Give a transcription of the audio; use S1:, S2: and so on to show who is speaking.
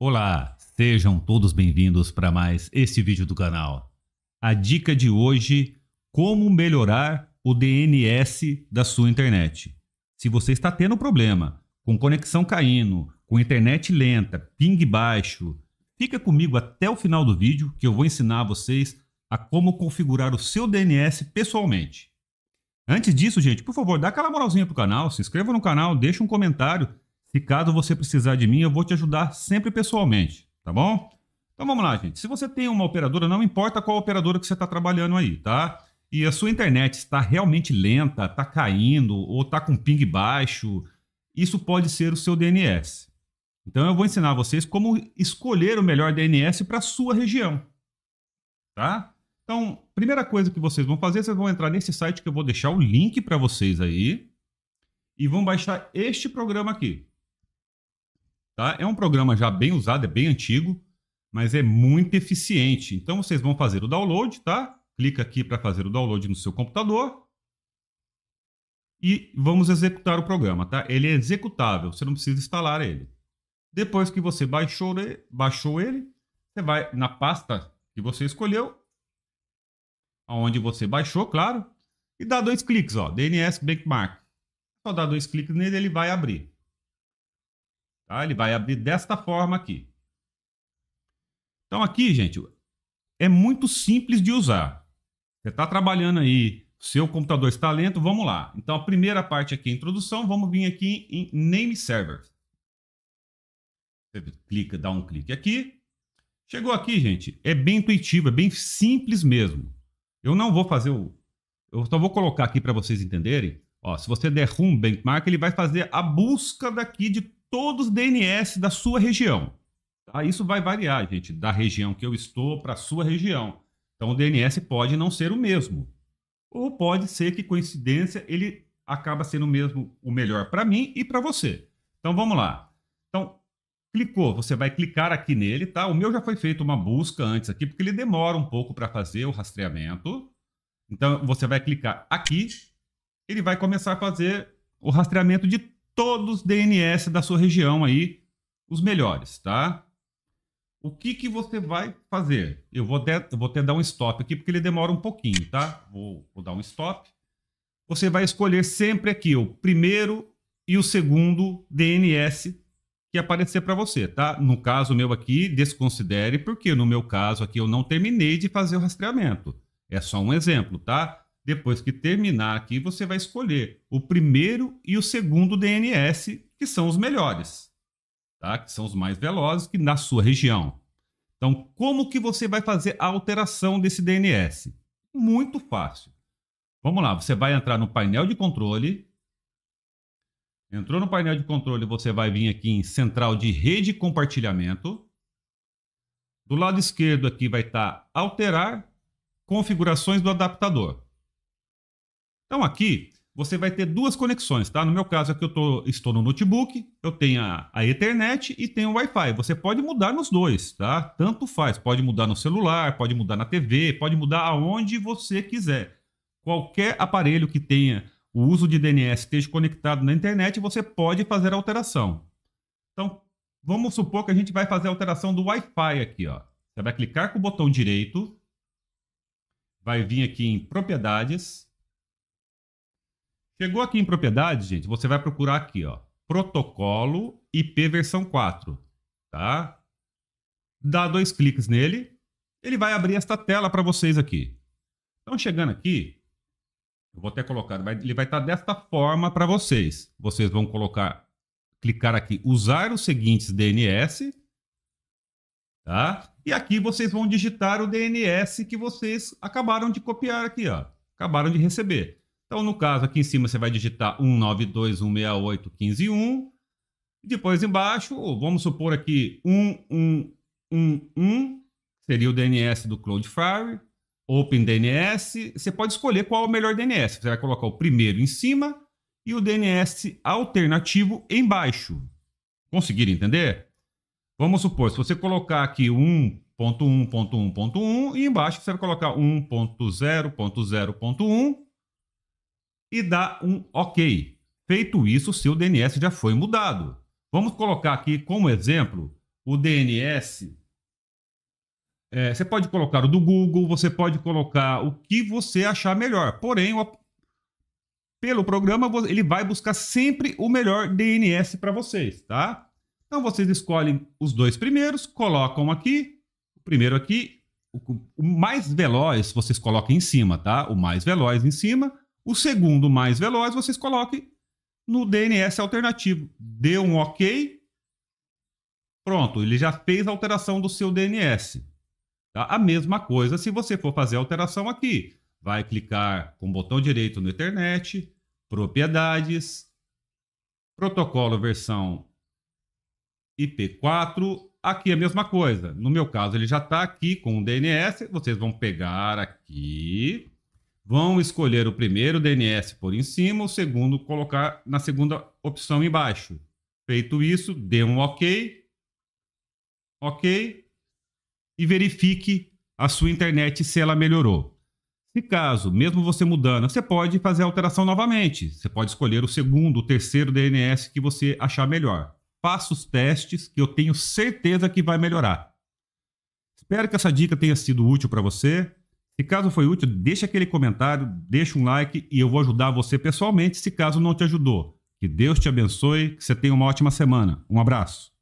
S1: Olá, sejam todos bem-vindos para mais este vídeo do canal. A dica de hoje, como melhorar o DNS da sua internet. Se você está tendo problema com conexão caindo, com internet lenta, ping baixo, fica comigo até o final do vídeo que eu vou ensinar a vocês a como configurar o seu DNS pessoalmente. Antes disso, gente, por favor, dá aquela moralzinha pro canal, se inscreva no canal, deixa um comentário se caso você precisar de mim, eu vou te ajudar sempre pessoalmente, tá bom? Então vamos lá, gente. Se você tem uma operadora, não importa qual operadora que você está trabalhando aí, tá? E a sua internet está realmente lenta, está caindo ou está com ping baixo, isso pode ser o seu DNS. Então eu vou ensinar vocês como escolher o melhor DNS para sua região, tá? Então, primeira coisa que vocês vão fazer, vocês vão entrar nesse site que eu vou deixar o link para vocês aí e vão baixar este programa aqui, Tá? É um programa já bem usado, é bem antigo, mas é muito eficiente. Então vocês vão fazer o download, tá? Clica aqui para fazer o download no seu computador. E vamos executar o programa, tá? Ele é executável, você não precisa instalar ele. Depois que você baixou, baixou ele, você vai na pasta que você escolheu, aonde você baixou, claro, e dá dois cliques, ó, DNS Benchmark. Só dá dois cliques nele, ele vai abrir. Tá? Ele vai abrir desta forma aqui. Então aqui, gente, é muito simples de usar. Você está trabalhando aí, seu computador está lento, vamos lá. Então a primeira parte aqui é introdução, vamos vir aqui em Name Server. Você clica, dá um clique aqui. Chegou aqui, gente, é bem intuitivo, é bem simples mesmo. Eu não vou fazer o... Eu só vou colocar aqui para vocês entenderem. Ó, se você der Room Benchmark, ele vai fazer a busca daqui de todos os DNS da sua região. Tá? Isso vai variar, gente, da região que eu estou para a sua região. Então, o DNS pode não ser o mesmo. Ou pode ser que, coincidência, ele acaba sendo o mesmo, o melhor para mim e para você. Então, vamos lá. Então, clicou, você vai clicar aqui nele, tá? O meu já foi feito uma busca antes aqui, porque ele demora um pouco para fazer o rastreamento. Então, você vai clicar aqui, ele vai começar a fazer o rastreamento de todos os DNS da sua região aí, os melhores, tá? O que, que você vai fazer? Eu vou, até, eu vou até dar um stop aqui, porque ele demora um pouquinho, tá? Vou, vou dar um stop. Você vai escolher sempre aqui o primeiro e o segundo DNS que aparecer para você, tá? No caso meu aqui, desconsidere, porque no meu caso aqui eu não terminei de fazer o rastreamento. É só um exemplo, tá? Depois que terminar aqui, você vai escolher o primeiro e o segundo DNS, que são os melhores, tá? que são os mais velozes que na sua região. Então, como que você vai fazer a alteração desse DNS? Muito fácil. Vamos lá, você vai entrar no painel de controle. Entrou no painel de controle, você vai vir aqui em Central de Rede Compartilhamento. Do lado esquerdo aqui vai estar tá Alterar Configurações do Adaptador. Então aqui você vai ter duas conexões, tá? No meu caso aqui é eu tô, estou no notebook, eu tenho a, a e tenho o Wi-Fi. Você pode mudar nos dois, tá? Tanto faz, pode mudar no celular, pode mudar na TV, pode mudar aonde você quiser. Qualquer aparelho que tenha o uso de DNS esteja conectado na internet, você pode fazer a alteração. Então, vamos supor que a gente vai fazer a alteração do Wi-Fi aqui, ó. Você vai clicar com o botão direito, vai vir aqui em propriedades, Chegou aqui em propriedade, gente, você vai procurar aqui, ó, protocolo IP versão 4, tá? Dá dois cliques nele, ele vai abrir esta tela para vocês aqui. Então, chegando aqui, eu vou até colocar, ele vai estar tá desta forma para vocês. Vocês vão colocar, clicar aqui, usar os seguintes DNS, tá? E aqui vocês vão digitar o DNS que vocês acabaram de copiar aqui, ó. Acabaram de receber. Então, no caso, aqui em cima você vai digitar 192.168.15.1. Depois embaixo, vamos supor aqui 1111, seria o DNS do Cloudflare, OpenDNS. Você pode escolher qual é o melhor DNS. Você vai colocar o primeiro em cima e o DNS alternativo embaixo. Conseguiram entender? Vamos supor, se você colocar aqui 1.1.1.1 e embaixo você vai colocar 1.0.0.1 e dá um OK. Feito isso, seu DNS já foi mudado. Vamos colocar aqui como exemplo o DNS. É, você pode colocar o do Google, você pode colocar o que você achar melhor. Porém, o, pelo programa, ele vai buscar sempre o melhor DNS para vocês, tá? Então vocês escolhem os dois primeiros, colocam aqui, o primeiro aqui, o, o mais veloz vocês colocam em cima, tá? O mais veloz em cima, o segundo mais veloz vocês coloquem no DNS alternativo. Dê um OK. Pronto, ele já fez a alteração do seu DNS. Tá? A mesma coisa se você for fazer a alteração aqui. Vai clicar com o botão direito no Internet, propriedades, protocolo versão IP4. Aqui é a mesma coisa. No meu caso, ele já está aqui com o DNS. Vocês vão pegar aqui, vão escolher o primeiro DNS por em cima, o segundo colocar na segunda opção embaixo. Feito isso, dê um OK, OK, e verifique a sua internet se ela melhorou. Se caso, mesmo você mudando, você pode fazer a alteração novamente. Você pode escolher o segundo, o terceiro DNS que você achar melhor. Faça os testes que eu tenho certeza que vai melhorar. Espero que essa dica tenha sido útil para você. Se caso foi útil, deixa aquele comentário, deixa um like e eu vou ajudar você pessoalmente se caso não te ajudou. Que Deus te abençoe, que você tenha uma ótima semana. Um abraço.